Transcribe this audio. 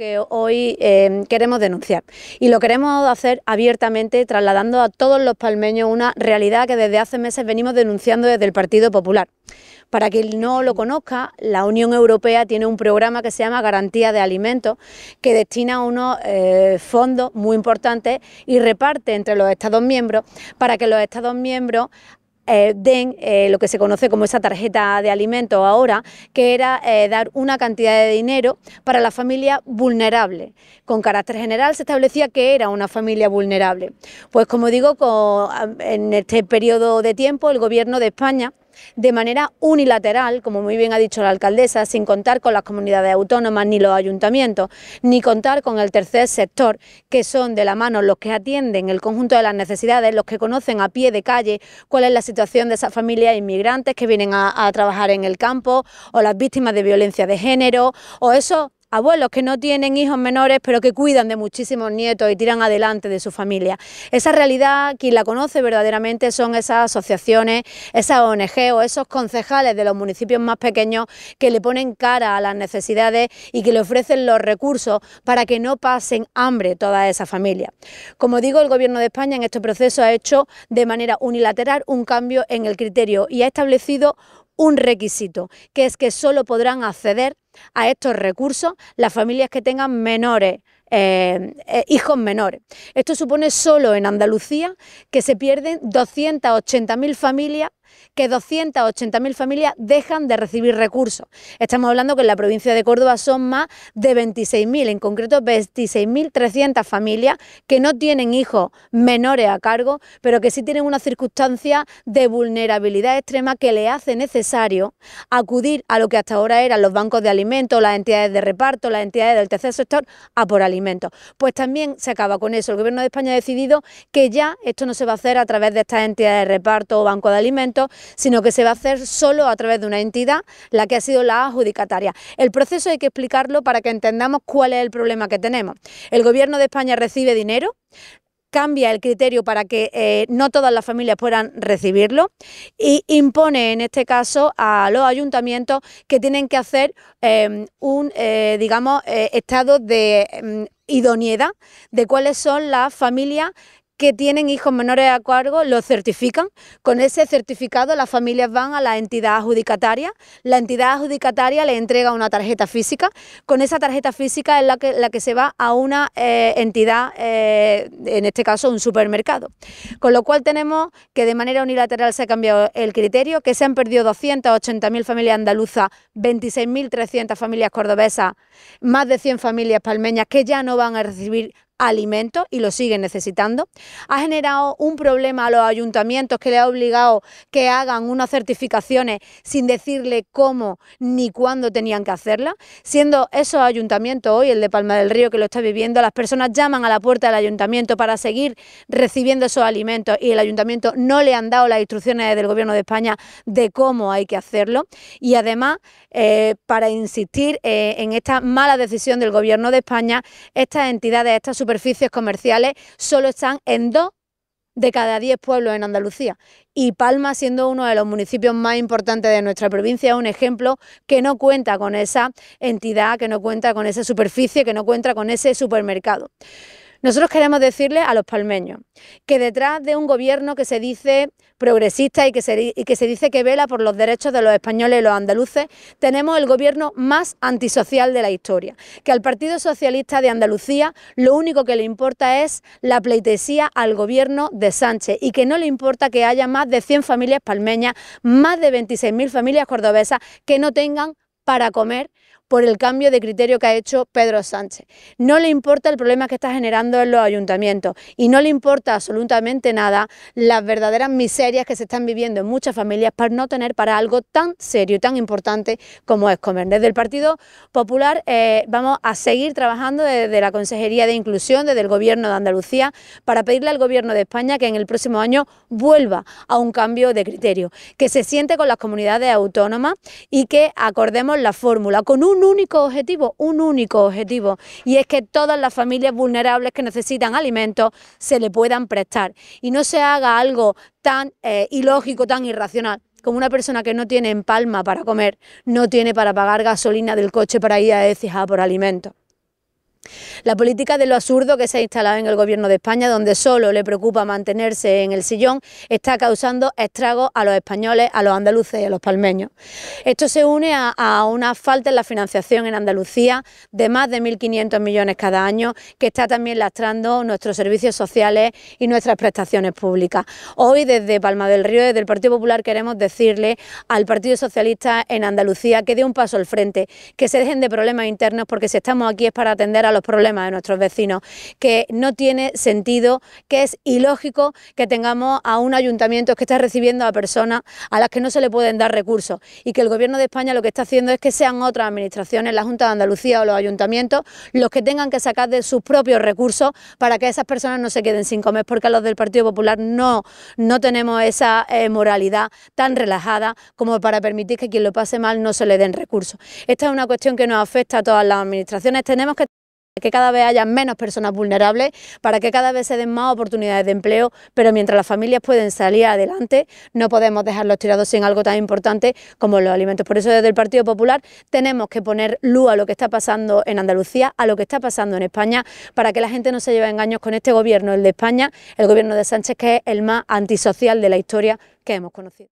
que hoy em, queremos denunciar y lo queremos hacer abiertamente trasladando a todos los palmeños una realidad que desde hace meses venimos denunciando desde el Partido Popular. Para quien no lo conozca, la Unión Europea tiene un programa que se llama Garantía de Alimentos, que destina unos eh, fondos muy importantes y reparte entre los Estados miembros para que los Estados miembros eh, den eh, lo que se conoce como esa tarjeta de alimentos ahora, que era eh, dar una cantidad de dinero para la familia vulnerable. Con carácter general se establecía que era una familia vulnerable. Pues como digo, en este periodo de tiempo el gobierno de España de manera unilateral, como muy bien ha dicho la alcaldesa, sin contar con las comunidades autónomas ni los ayuntamientos, ni contar con el tercer sector, que son de la mano los que atienden el conjunto de las necesidades, los que conocen a pie de calle cuál es la situación de esas familias inmigrantes que vienen a, trabajar en el campo, o las víctimas de violencia de género, o eso abuelos que no tienen hijos menores, pero que cuidan de muchísimos nietos y tiran adelante de su familia. Esa realidad, quien la conoce verdaderamente son esas asociaciones, esas ONG o esos concejales de los municipios más pequeños que le ponen cara a las necesidades y que le ofrecen los recursos para que no pasen hambre toda esa familia. Como digo, el Gobierno de España en este proceso ha hecho de manera unilateral un cambio en el criterio y ha establecido un requisito, que es que solo podrán acceder a estos recursos las familias que tengan menores, eh, eh, hijos menores. Esto supone solo en Andalucía que se pierden 280.000 familias que 280.000 familias dejan de recibir recursos. Estamos hablando que en la provincia de Córdoba son más de 26.000, en concreto 26.300 familias que no tienen hijos menores a cargo, pero que sí tienen una circunstancia de vulnerabilidad extrema que le hace necesario acudir a lo que hasta ahora eran los bancos de alimentos, las entidades de reparto, las entidades del tercer sector, a por alimentos. Pues también se acaba con eso. El Gobierno de España ha decidido que ya esto no se va a hacer a través de estas entidades de reparto o banco de alimentos, sino que se va a hacer solo a través de una entidad, la que ha sido la adjudicataria. El proceso hay que explicarlo para que entendamos cuál es el problema que tenemos. El Gobierno de España recibe dinero, cambia el criterio para que eh, no todas las familias puedan recibirlo y impone en este caso a los ayuntamientos que tienen que hacer em, un, eh, digamos, eh, estado de em, idoneidad de cuáles son las familias que tienen hijos menores a cargo lo certifican. Con ese certificado las familias van a la entidad adjudicataria, la entidad adjudicataria le entrega una tarjeta física, con esa tarjeta física es la que, se va a una eh, entidad, eh, en este caso un supermercado. Con lo cual tenemos que de manera unilateral se ha cambiado el criterio, que se han perdido 280.000 familias andaluzas, 26.300 familias cordobesas, más de 100 familias palmeñas que ya no van a recibir alimentos y lo siguen necesitando. Ha generado un problema a los ayuntamientos que le ha obligado que hagan unas certificaciones sin decirle cómo ni cuándo tenían que hacerlas. Siendo esos ayuntamientos hoy, el de Palma del Río que lo está viviendo, las personas llaman a la puerta del ayuntamiento para seguir recibiendo esos alimentos y el ayuntamiento no le han dado las instrucciones del Gobierno de España de cómo hay que hacerlo. Y además, eh, para insistir eh, en esta mala decisión del Gobierno de España, estas entidades, estas super superficies comerciales solo están en dos de cada diez pueblos en Andalucía. Y Palma, siendo uno de los municipios más importantes de nuestra provincia, es un ejemplo que no cuenta con esa entidad, que no cuenta con esa superficie, que no cuenta con ese supermercado. Nosotros queremos decirle a los palmeños que detrás de un gobierno que se dice progresista y que, se, dice que vela por los derechos de los españoles y los andaluces, tenemos el gobierno más antisocial de la historia, que al Partido Socialista de Andalucía lo único que le importa es la pleitesía al gobierno de Sánchez y que no le importa que haya más de 100 familias palmeñas, más de 26.000 familias cordobesas que no tengan para comer por el cambio de criterio que ha hecho Pedro Sánchez. No le importa el problema que está generando en los ayuntamientos y no le importa absolutamente nada las verdaderas miserias que se están viviendo en muchas familias para no tener para algo tan serio y tan importante como es comer. Desde el Partido Popular eh, vamos a seguir trabajando desde la Consejería de Inclusión, desde el Gobierno de Andalucía, para pedirle al Gobierno de España que en el próximo año vuelva a un cambio de criterio, que se siente con las comunidades autónomas y que acordemos la fórmula con un un único objetivo, un único objetivo, y es que todas las familias vulnerables que necesitan alimentos se le puedan prestar y no se haga algo tan eh, ilógico, tan irracional como una persona que no tiene en palma para comer, no tiene para pagar gasolina del coche para ir a Ecija por alimentos. La política de lo absurdo que se ha instalado en el Gobierno de España, donde solo le preocupa mantenerse en el sillón, está causando estragos a los españoles, a los andaluces y a los palmeños. Esto se une a, a una falta en la financiación en Andalucía de más de 1.500 millones cada año, que está también lastrando nuestros servicios sociales y nuestras prestaciones públicas. Hoy, desde Palma del Río, desde el Partido Popular, queremos decirle al Partido Socialista en Andalucía que dé un paso al frente, que se dejen de problemas internos, porque si estamos aquí es para atender a los problemas de nuestros vecinos, que no tiene sentido, que es ilógico que tengamos a un ayuntamiento que está recibiendo a personas a las que no se le pueden dar recursos y que el Gobierno de España lo que está haciendo es que sean otras administraciones, la Junta de Andalucía o los ayuntamientos, los que tengan que sacar de sus propios recursos para que esas personas no se queden sin comer, porque a los del Partido Popular no, no tenemos esa eh, moralidad tan relajada como para permitir que quien lo pase mal no se le den recursos. Esta es una cuestión que nos afecta a todas las administraciones. Tenemos que que cada vez haya menos personas vulnerables, para que cada vez se den más oportunidades de empleo, pero mientras las familias pueden salir adelante, no podemos dejarlos tirados sin algo tan importante como los alimentos. Por eso desde el Partido Popular tenemos que poner luz a lo que está pasando en Andalucía, a lo que está pasando en España, para que la gente no se lleve engaños con este gobierno, el de España, el gobierno de Sánchez, que es el más antisocial de la historia que hemos conocido.